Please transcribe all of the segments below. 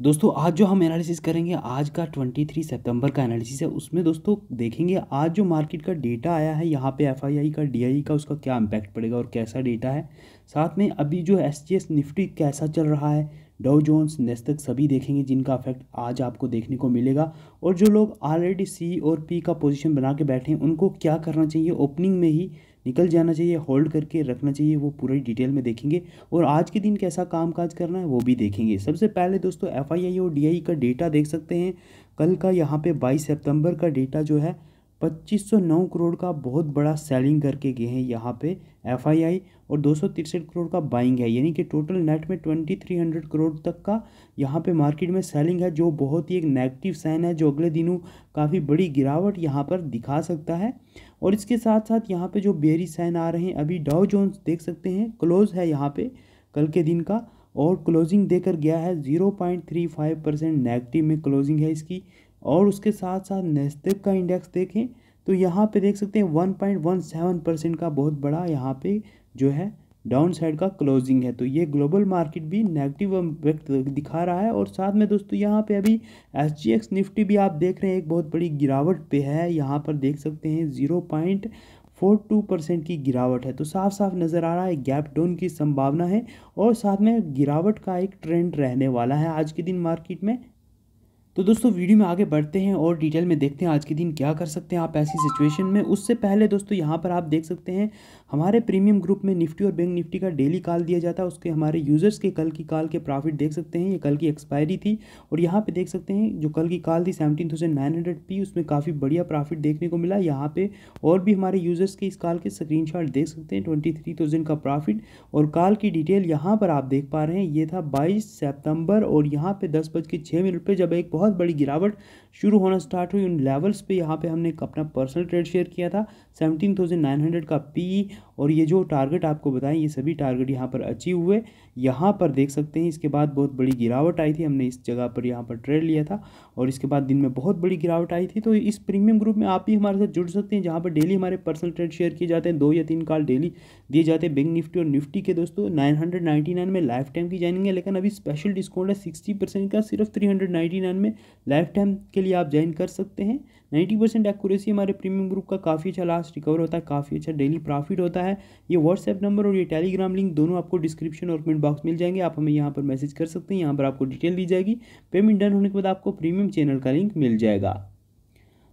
दोस्तों आज जो हम एनालिसिस करेंगे आज का 23 सितंबर का एनालिसिस है उसमें दोस्तों देखेंगे आज जो मार्केट का डेटा आया है यहाँ पे एफआईआई का डीआई e का उसका क्या इम्पैक्ट पड़ेगा और कैसा डेटा है साथ में अभी जो एस जी एस निफ्टी कैसा चल रहा है डव जोन्स नेस्तक सभी देखेंगे जिनका इफेक्ट आज आपको देखने को मिलेगा और जो लोग ऑलरेडी सी e और पी का पोजीशन बना के बैठे हैं उनको क्या करना चाहिए ओपनिंग में ही निकल जाना चाहिए होल्ड करके रखना चाहिए वो पूरी डिटेल में देखेंगे और आज के दिन कैसा काम काज करना है वो भी देखेंगे सबसे पहले दोस्तों एफ और डी e का डेटा देख सकते हैं कल का यहाँ पे 22 सितंबर का डेटा जो है 2509 करोड़ का बहुत बड़ा सेलिंग करके गए हैं यहाँ पे एफआईआई और दो करोड़ का बाइंग है यानी कि टोटल नेट में ट्वेंटी थ्री हंड्रेड करोड़ तक का यहाँ पे मार्केट में सेलिंग है जो बहुत ही एक नेगेटिव साइन है जो अगले दिनों काफ़ी बड़ी गिरावट यहाँ पर दिखा सकता है और इसके साथ साथ यहाँ पे जो बेरी साइन आ रहे हैं अभी डाउ जोन्स देख सकते हैं क्लोज़ है यहाँ पर कल के दिन का और क्लोजिंग देकर गया है zero point three five percent negative में क्लोजिंग है इसकी और उसके साथ साथ नेस्टेक का इंडेक्स देखें तो यहाँ पे देख सकते हैं one point one seven percent का बहुत बड़ा यहाँ पे जो है डाउन साइड का क्लोजिंग है तो ये ग्लोबल मार्केट भी नेगेटिव इम्पैक्ट दिखा रहा है और साथ में दोस्तों यहाँ पे अभी एस जी एक्स निफ्टी भी आप देख रहे हैं एक बहुत बड़ी गिरावट पे है यहाँ पर देख सकते हैं zero point four two percent की गिरावट है तो साफ साफ नज़र आ रहा है गैप डाउन की संभावना है और साथ में गिरावट का एक ट्रेंड रहने वाला है आज के दिन मार्केट में तो दोस्तों वीडियो में आगे बढ़ते हैं और डिटेल में देखते हैं आज के दिन क्या कर सकते हैं आप ऐसी सिचुएशन में उससे पहले दोस्तों यहाँ पर आप देख सकते हैं हमारे प्रीमियम ग्रुप में निफ्टी और बैंक निफ्टी का डेली कॉल दिया जाता है उसके हमारे यूज़र्स के कल की कॉल के प्रॉफिट देख सकते हैं ये कल की एक्सपायरी थी और यहाँ पे देख सकते हैं जो कल की कॉल थी seventeen thousand nine hundred P उसमें काफ़ी बढ़िया प्रॉफिट देखने को मिला यहाँ पे और भी हमारे यूज़र्स के इस कॉल के स्क्रीन देख सकते हैं ट्वेंटी थ्री थाउजेंड का प्रॉफिट और कॉल की डिटेल यहाँ पर आप देख पा रहे हैं ये था बाईस सेप्तम्बर और यहाँ पर दस बज के छः मिनट पर जब एक बहुत बड़ी गिरावट शुरू होना स्टार्ट हुई उन लेवल्स पे यहाँ पे हमने अपना पर्सनल ट्रेड शेयर किया था 17,900 का पी e और ये जो टारगेट आपको बताएं ये सभी टारगेट यहाँ पर अचीव हुए यहाँ पर देख सकते हैं इसके बाद बहुत बड़ी गिरावट आई थी हमने इस जगह पर यहाँ पर ट्रेड लिया था और इसके बाद दिन में बहुत बड़ी गिरावट आई थी तो इस प्रीमियम ग्रुप में आप भी हमारे साथ जुड़ सकते हैं जहाँ पर डेली हमारे पर्सनल ट्रेड शेयर किए जाते हैं दो या तीन कॉल डेली दिए जाते हैं बैंक निफ्टी और निफ्टी के दोस्तों नाइन में लाइफ टाइम की जाएंगे लेकिन अभी स्पेशल डिस्काउंट है सिक्सटी का सिर्फ थ्री में लाइफ टाइम के लिए आप ज्वाइन कर सकते हैं नाइन्टी परसेंट एक्यूरेसी हमारे प्रीमियम ग्रुप का काफ़ी अच्छा लास्ट रिकवर होता है काफ़ी अच्छा डेली प्रॉफिट होता है ये व्हाट्सएप नंबर और ये टेलीग्राम लिंक दोनों आपको डिस्क्रिप्शन और कमेंट बॉक्स मिल जाएंगे आप हमें यहाँ पर मैसेज कर सकते हैं यहाँ पर आपको डिटेल दी जाएगी पेमेंट डन होने के बाद आपको प्रीमियम चैनल का लिंक मिल जाएगा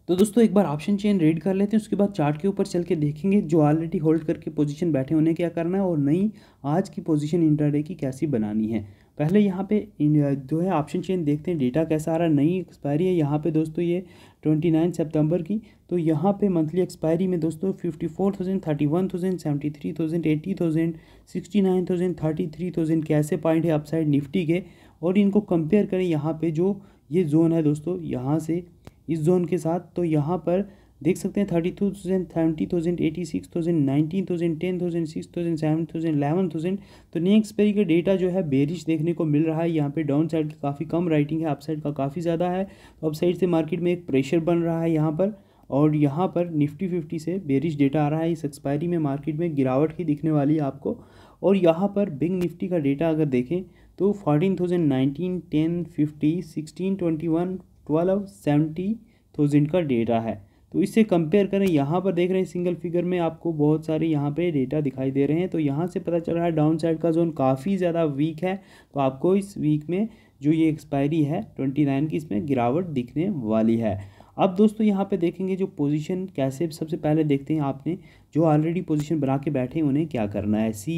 तो दोस्तों एक बार ऑप्शन चेन रीड कर लेते हैं उसके बाद चार्ट के ऊपर चल के देखेंगे जो ऑलरेडी होल्ड करके पोजीशन बैठे उन्हें क्या करना है और नई आज की पोजीशन इंटरडे की कैसी बनानी है पहले यहाँ पे जो है ऑप्शन चेन देखते हैं डेटा कैसा आ रहा है नई एक्सपायरी है यहाँ पे दोस्तों ये ट्वेंटी नाइन सितंबर की तो यहाँ पे मंथली एक्सपायरी में दोस्तों fifty four thousand thirty one thousand seventy three thousand eighty sixty nine thousand thirty three thousand के ऐसे पॉइंट है अपसाइड निफ्टी के और इनको कंपेयर करें यहाँ पर जो ये जोन है दोस्तों यहाँ से इस जोन के साथ तो यहाँ पर देख सकते हैं thirty two thousand seventy thousand eighty six thousand nineteen thousand ten thousand six thousand seven thousand eleven thousand तो नेक्स्ट पेरी का डेटा जो है बेरिश देखने को मिल रहा है यहाँ पे डाउन साइड काफ़ी कम राइटिंग है अपसाइड का काफ़ी ज़्यादा है तो अपसाइड से मार्केट में एक प्रेशर बन रहा है यहाँ पर और यहाँ पर निफ्टी फिफ्टी से बेरिश डेटा आ रहा है इस एक्सपायरी में मार्केट में गिरावट ही दिखने वाली है आपको और यहाँ पर बिग निफ्टी का डेटा अगर देखें तो fourteen thousand nineteen ten fifty sixteen twenty one twelve seventy thousand का डेटा है तो इससे कंपेयर करें यहाँ पर देख रहे हैं सिंगल फिगर में आपको बहुत सारे यहाँ पे डेटा दिखाई दे रहे हैं तो यहाँ से पता चल रहा है डाउन साइड का जोन काफ़ी ज़्यादा वीक है तो आपको इस वीक में जो ये एक्सपायरी है ट्वेंटी नाइन की इसमें गिरावट दिखने वाली है अब दोस्तों यहाँ पे देखेंगे जो पोजीशन कैसे सबसे पहले देखते हैं आपने जो ऑलरेडी पोजीशन बना के बैठे उन्हें क्या करना है सी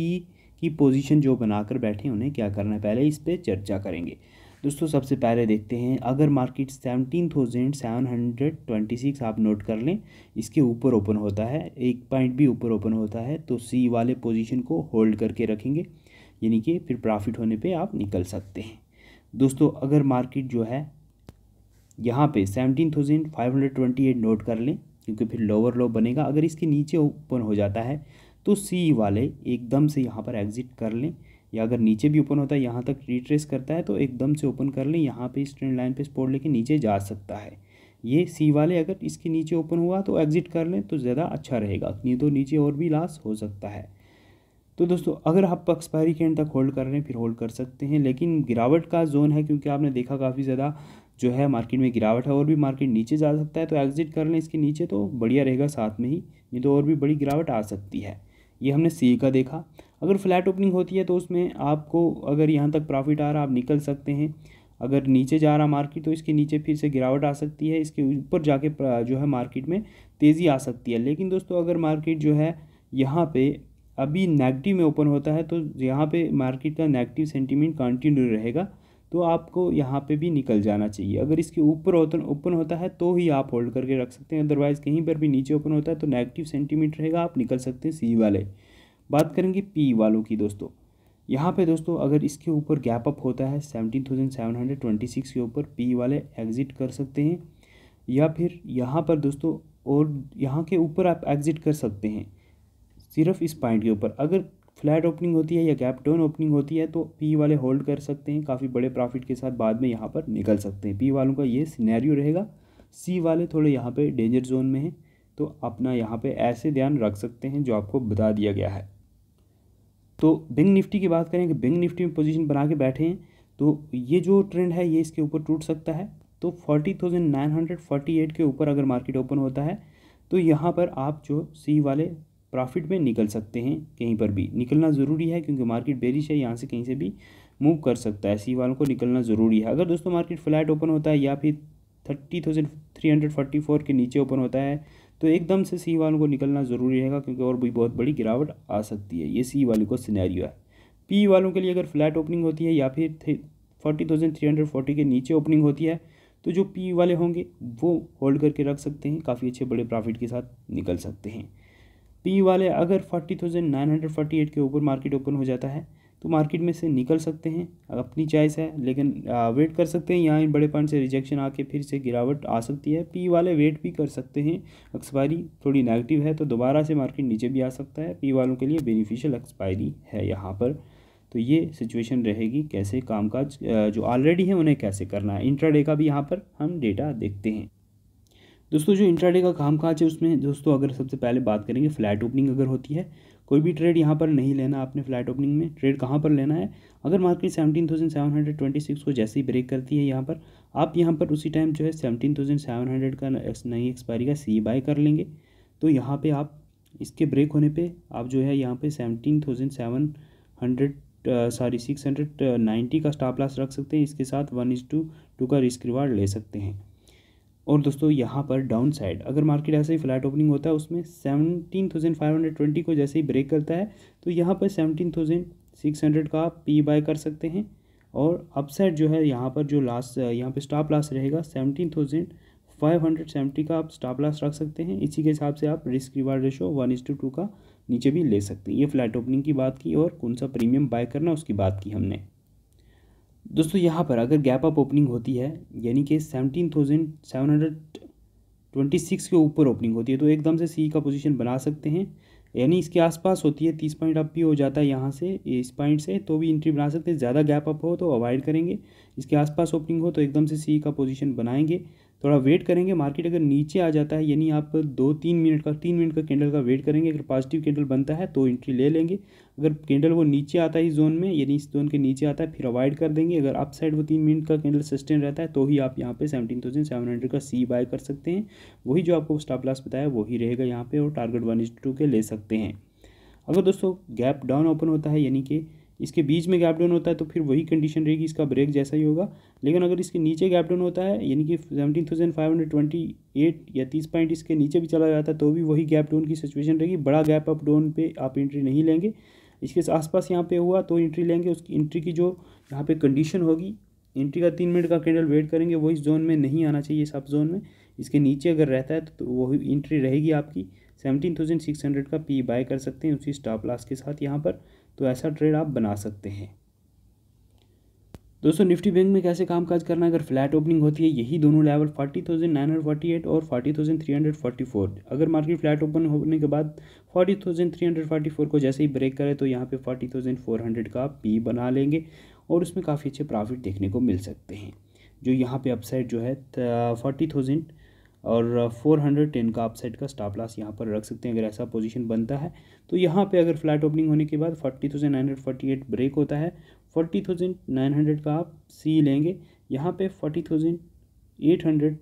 की पोजीशन जो बनाकर बैठे उन्हें क्या करना है पहले इस पर चर्चा करेंगे दोस्तों सबसे पहले देखते हैं अगर market seventeen thousand seven hundred twenty six आप नोट कर लें इसके ऊपर ओपन होता है एक पॉइंट भी ऊपर ओपन होता है तो सी वाले पोजीशन को होल्ड करके रखेंगे यानी कि फिर प्रॉफिट होने पे आप निकल सकते हैं दोस्तों अगर मार्केट जो है यहाँ पे seventeen thousand five hundred twenty eight note कर लें क्योंकि फिर लोअर लो बनेगा अगर इसके नीचे ओपन हो जाता है तो सी वाले एकदम से यहाँ पर एग्ज़िट कर लें या अगर नीचे भी ओपन होता है यहाँ तक रिट्रेस करता है तो एकदम से ओपन कर लें यहाँ पे इस ट्रेंड लाइन पे स्पोर्ट लेके नीचे जा सकता है ये सी वाले अगर इसके नीचे ओपन हुआ तो एग्जिट कर लें तो ज़्यादा अच्छा रहेगा नहीं तो नीचे और भी लॉस हो सकता है तो दोस्तों अगर आप एक्सपायरी के एंड तक होल्ड कर रहे हैं फिर होल्ड कर सकते हैं लेकिन गिरावट का जोन है क्योंकि आपने देखा काफ़ी ज़्यादा जो है मार्केट में गिरावट है और भी मार्केट नीचे जा सकता है तो एग्जिट कर लें इसके नीचे तो बढ़िया रहेगा साथ में ही नहीं तो और भी बड़ी गिरावट आ सकती है ये हमने सी का देखा अगर फ्लैट ओपनिंग होती है तो उसमें आपको अगर यहाँ तक प्रॉफिट आ रहा आप निकल सकते हैं अगर नीचे जा रहा मार्केट तो इसके नीचे फिर से गिरावट आ सकती है इसके ऊपर जाके जो है मार्केट में तेज़ी आ सकती है लेकिन दोस्तों अगर मार्केट जो है यहाँ पे अभी नेगेटिव में ओपन होता है तो यहाँ पे मार्केट का नेगेटिव सेंटीमेंट कंटिन्यू रहेगा तो आपको यहाँ पे भी निकल जाना चाहिए अगर इसके ऊपर ओपन होता है तो ही आप होल्ड करके रख सकते हैं अदरवाइज़ कहीं पर भी नीचे ओपन होता है तो नेगेटिव सेंटीमीटर रहेगा आप निकल सकते हैं सी वाले बात करेंगे पी वालों की दोस्तों यहाँ पे दोस्तों अगर इसके ऊपर गैप अप होता है seventeen thousand seven hundred twenty six के ऊपर पी वाले एग्ज़िट कर सकते हैं या फिर यहाँ पर दोस्तों और यहाँ के ऊपर आप एग्ज़िट कर सकते हैं सिर्फ इस पॉइंट के ऊपर अगर फ्लैट ओपनिंग होती है या गैप डाउन ओपनिंग होती है तो पी वाले होल्ड कर सकते हैं काफ़ी बड़े प्रॉफिट के साथ बाद में यहाँ पर निकल सकते हैं पी वालों का ये सिनेरियो रहेगा सी वाले थोड़े यहाँ पे डेंजर जोन में हैं तो अपना यहाँ पे ऐसे ध्यान रख सकते हैं जो आपको बता दिया गया है तो बिंग निफ्टी की बात करें कि बिंग निफ्टी में पोजिशन बना के बैठे हैं तो ये जो ट्रेंड है ये इसके ऊपर टूट सकता है तो forty thousand nine hundred forty eight के ऊपर अगर मार्केट ओपन होता है तो यहाँ पर आप जो सी वाले प्रॉफिट में निकल सकते हैं कहीं पर भी निकलना ज़रूरी है क्योंकि मार्केट बेरिश है यहाँ से कहीं से भी मूव कर सकता है सी वालों को निकलना ज़रूरी है अगर दोस्तों मार्केट फ्लैट ओपन होता है या फिर thirty thousand three hundred forty four के नीचे ओपन होता है तो एकदम से सी वालों को निकलना ज़रूरी रहेगा क्योंकि और भी बहुत बड़ी गिरावट आ सकती है ये सी वाले को सिनेरियो है पी वालों के लिए अगर फ्लैट ओपनिंग होती है या फिर forty thousand three hundred forty के नीचे ओपनिंग होती है तो जो पी वाले होंगे वो होल्ड करके रख सकते हैं काफ़ी अच्छे बड़े प्रॉफिट के साथ निकल सकते हैं पी वाले अगर forty thousand nine hundred forty eight के ऊपर मार्केट ओपन हो जाता है तो मार्केट में से निकल सकते हैं अपनी चॉइस है लेकिन वेट कर सकते हैं यहाँ इन बड़े पॉइंट से रिजेक्शन आके फिर से गिरावट आ सकती है पी वाले वेट भी कर सकते हैं एक्सपायरी थोड़ी नेगेटिव है तो दोबारा से मार्केट नीचे भी आ सकता है पी वालों के लिए बेनिफिशियल एक्सपायरी है यहाँ पर तो ये सिचुएशन रहेगी कैसे कामकाज जो ऑलरेडी है उन्हें कैसे करना है इंट्राडे का भी यहाँ पर हम डेटा देखते हैं दोस्तों जो इंट्राडे का काम काज है उसमें दोस्तों अगर सबसे पहले बात करेंगे फ्लैट ओपनिंग अगर होती है कोई भी ट्रेड यहाँ पर नहीं लेना आपने फ्लैट ओपनिंग में ट्रेड कहाँ पर लेना है अगर market seventeen thousand seven hundred twenty six को जैसे ही ब्रेक करती है यहाँ पर आप यहाँ पर उसी टाइम जो है सेवनटीन थाउजेंड सेवन हंड्रेड का नई एक्सपायरी का सी बाय कर लेंगे तो यहाँ पे आप इसके ब्रेक होने पे आप जो है यहाँ पे seventeen thousand seven hundred sorry six hundred ninety का स्टाप लॉस रख सकते हैं इसके साथ वन इज टू टू का रिस्क रिवार्ड ले सकते हैं और दोस्तों यहाँ पर डाउन साइड अगर मार्केट ऐसे ही फ्लैट ओपनिंग होता है उसमें seventeen thousand five hundred twenty को जैसे ही ब्रेक करता है तो यहाँ पर सेवनटीन थाउजेंड सिक्स हंड्रेड का आप पी बाय कर सकते हैं और अपसाइड जो है यहाँ पर जो लास्ट यहाँ पे स्टॉप लॉस रहेगा seventeen thousand five hundred seventy का आप स्टॉप लॉस रख सकते हैं इसी के हिसाब से आप risk reward ratio one is to two का नीचे भी ले सकते हैं ये फ्लैट ओपनिंग की बात की और कौन सा प्रीमियम बाय करना उसकी बात की हमने दोस्तों यहाँ पर अगर गैप अप ओपनिंग होती है यानी कि seventeen thousand seven hundred twenty six के ऊपर ओपनिंग होती है तो एकदम से सी का पोजीशन बना सकते हैं यानी इसके आसपास होती है तीस पॉइंट अप भी हो जाता है यहाँ से इस पॉइंट से तो भी इंट्री बना सकते हैं ज़्यादा गैप अप हो तो अवॉइड करेंगे इसके आसपास ओपनिंग हो तो एकदम से सी का पोजीशन बनाएंगे थोड़ा वेट करेंगे मार्केट अगर नीचे आ जाता है यानी आप दो तीन मिनट का तीन मिनट का कैंडल का वेट करेंगे अगर पॉजिटिव कैंडल बनता है तो एंट्री ले लेंगे अगर कैंडल वो नीचे आता है इस जोन में यानी इस जोन के नीचे आता है फिर अवॉइड कर देंगे अगर अप साइड वो तीन मिनट का कैंडल सस्टेन रहता है तो ही आप यहाँ पे सेवनटीन थाउजेंड सेवन हंड्रेड का सी बाय कर सकते हैं वही जो आपको स्टॉप लॉस बताया वही रहेगा यहाँ पर और टारगेट वन के ले सकते हैं अगर दोस्तों गैप डाउन ओपन होता है यानी कि इसके बीच में गैप डाउन होता है तो फिर वही कंडीशन रहेगी इसका ब्रेक जैसा ही होगा लेकिन अगर इसके नीचे गैप डाउन होता है यानी कि seventeen thousand five hundred twenty eight या तीस पॉइंट इसके नीचे भी चला जाता है तो भी वही गैप डाउन की सिचुएशन रहेगी बड़ा गैप अप डाउन पर आप एंट्री नहीं लेंगे इसके आसपास यहाँ पे हुआ तो एंट्री लेंगे उसकी एंट्री की जो यहाँ पर कंडीशन होगी एंट्री का तीन मिनट का कैंडल वेट करेंगे वो इस जोन में नहीं आना चाहिए सब जोन में इसके नीचे अगर रहता है तो वही एंट्री रहेगी आपकी सेवनटीन थाउजेंड सिक्स हंड्रेड का पी बाय कर सकते हैं उसी स्टॉप लॉस के साथ यहाँ पर तो ऐसा ट्रेड आप बना सकते हैं दोस्तों निफ्टी बैंक में कैसे कामकाज करना अगर फ्लैट ओपनिंग होती है यही दोनों level forty thousand nine hundred forty eight और forty thousand three hundred forty four अगर मार्केट फ्लैट ओपन होने के बाद forty thousand three hundred forty four को जैसे ही ब्रेक करे तो यहाँ पे फोर्टी थाउजेंड फोर हंड्रेड का पी बना लेंगे और उसमें काफ़ी अच्छे प्रॉफिट देखने को मिल सकते हैं जो यहाँ पर अपसाइड जो है फोर्टी थाउजेंड और फोर हंड्रेड टेन का अपसाइड का स्टाप लॉस यहाँ पर रख सकते हैं अगर ऐसा पोजीशन बनता है तो यहाँ पे अगर फ्लैट ओपनिंग होने के बाद forty thousand nine hundred forty eight break होता है फोर्टी थाउजेंड नाइन हंड्रेड का आप सी लेंगे यहाँ पे forty thousand eight hundred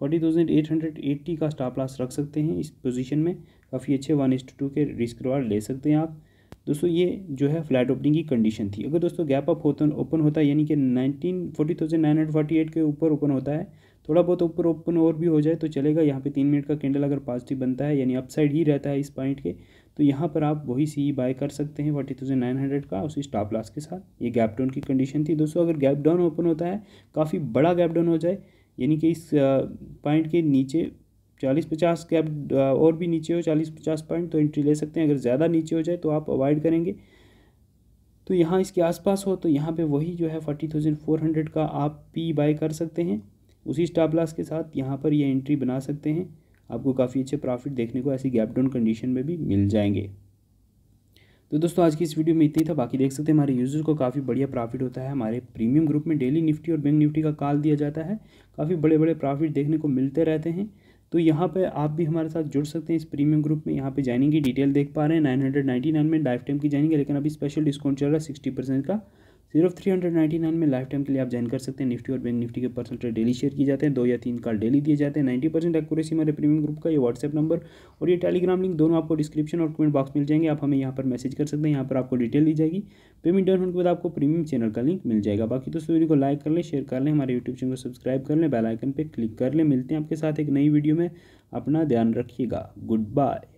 forty thousand eight hundred eighty का स्टाप लॉस रख सकते हैं इस पोजीशन में काफ़ी अच्छे वन एस टू के रिस्क रिवार ले सकते हैं आप दोस्तों ये जो है फ्लैट ओपनिंग की कंडीशन थी अगर दोस्तों गैप अप होता ओपन होता है यानी कि nineteen forty thousand nine hundred forty eight के ऊपर ओपन होता है थोड़ा बहुत ऊपर ओपन और भी हो जाए तो चलेगा यहाँ पे तीन मिनट का कैंडल अगर पॉजिटिव बनता है यानी अपसाइड ही रहता है इस पॉइंट के तो यहाँ पर आप वही सी बाय e कर सकते हैं फोर्टी थाउजेंड नाइन हंड्रेड का उसी स्टॉप लॉस के साथ ये गैप डाउन की कंडीशन थी दोस्तों अगर गैप डाउन ओपन होता है काफ़ी बड़ा गैप डाउन हो जाए यानी कि इस पॉइंट के नीचे चालीस पचास गैप और भी नीचे हो चालीस पचास पॉइंट तो एंट्री ले सकते हैं अगर ज़्यादा नीचे हो जाए तो आप अवॉइड करेंगे तो यहाँ इसके आसपास हो तो यहाँ पे वही जो है फोर्टी थाउजेंड फोर हंड्रेड का आप पी बाय e कर सकते हैं उसी स्टॉप लॉस के साथ यहाँ पर ये एंट्री बना सकते हैं आपको काफ़ी अच्छे प्रॉफिट देखने को ऐसी गैप डाउन कंडीशन में भी मिल जाएंगे तो दोस्तों आज की इस वीडियो में इतनी था बाकी देख सकते हैं हमारे यूज़र को काफ़ी बढ़िया प्रॉफिट होता है हमारे प्रीमियम ग्रुप में डेली निफ्टी और बैंक निफ्टी का कॉल दिया जाता है काफ़ी बड़े बड़े प्रॉफिट देखने को मिलते रहते हैं तो यहाँ पर आप भी हमारे साथ जुड़ सकते हैं इस प्रीमियम ग्रुप में यहाँ पे जाइनिंग की डिटेल देख पा रहे हैं नाइन हंड्रेड नाइन्टी नाइन में लाइफ टाइम की जाएंगे लेकिन अभी स्पेशल डिस्काउंट चल रहा है सिक्सटी परसेंट का सिर्फ थ्री हंड्रेड नाइन्टी नाइन में लाइफ टाइम के लिए आप ज्वाइन कर सकते हैं निफ्टी और बैंक निफ्टी के पर्सनल ट्रेड डेली शेयर किए जाते हैं दो या तीन कॉल डेली दिए जाते हैं नाइन्टी परसेंट एक्यूरेसी हमारे प्रीमियम ग्रुप का ये व्हाट्सएप नंबर और ये टेलीग्राम लिंक दोनों आपको डिस्क्रिप्शन और कमेंट बॉक्स मिल जाएंगे आप हमें यहाँ पर मैसेज कर सकते हैं यहाँ पर आपको डिटेल दी जाएगी पेमेंट डाउन होने के बाद आपको प्रीमियम चैनल का लिंक मिल जाएगा बाकी तो वीडियो को लाइक कर लें शेयर कर लें हमारे यूट्यूब चैनल को सब्सक्राइब कर लें बेलाइकन पर क्लिक कर लें मिलते हैं आपके साथ एक नई वीडियो में अपना ध्यान रखिएगा गुड बाय